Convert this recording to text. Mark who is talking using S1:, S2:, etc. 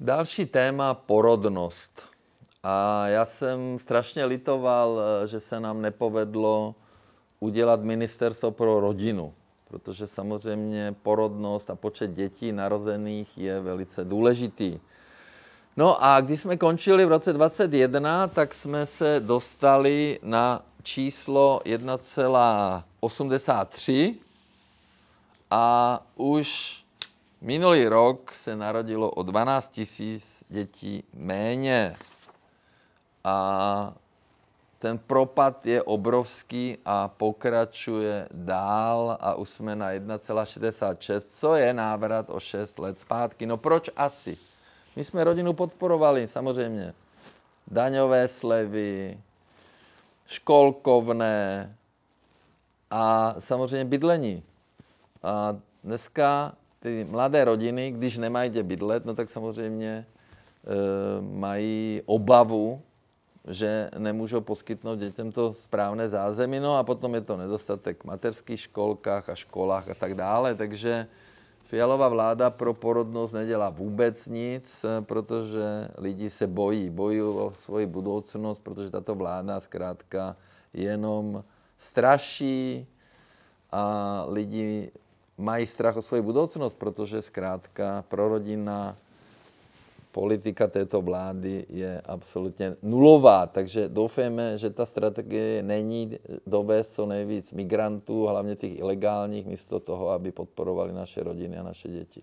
S1: Další téma porodnost. A já jsem strašně litoval, eh, že se nám nepovedlo udělat ministerstvo pro rodinu, protože samozřejmě porodnost a počet dětí narozených je velice důležitý. No a když jsme končili v roce 2021, tak jsme se dostali na číslo 1,83 a už Minulý rok se narodilo o 12 tisíc dětí méně. A ten propad je obrovský a pokračuje dál a už jsme na 1,66, co je návrat o 6 let zpátky. No proč asi? My jsme rodinu podporovali, samozřejmě. Daňové slevy, školkovné a samozřejmě bydlení. A dneska ty mladé rodiny, když nemají kde bydlet, no tak samozřejmě e, mají obavu, že nemůžou poskytnout dětem to správné zázemí, no a potom je to nedostatek v mateřských školkách a školách a tak dále, takže Fialová vláda pro porodnost nedělá vůbec nic, e, protože lidi se bojí, bojí o svoji budoucnost, protože tato vláda zkrátka jenom straší a lidi mají strach o svoji budoucnost, protože zkrátka prorodinná politika této vlády je absolutně nulová, takže doufejme, že ta strategie není dovést co nejvíc migrantů, hlavně těch ilegálních, místo toho, aby podporovali naše rodiny a naše děti.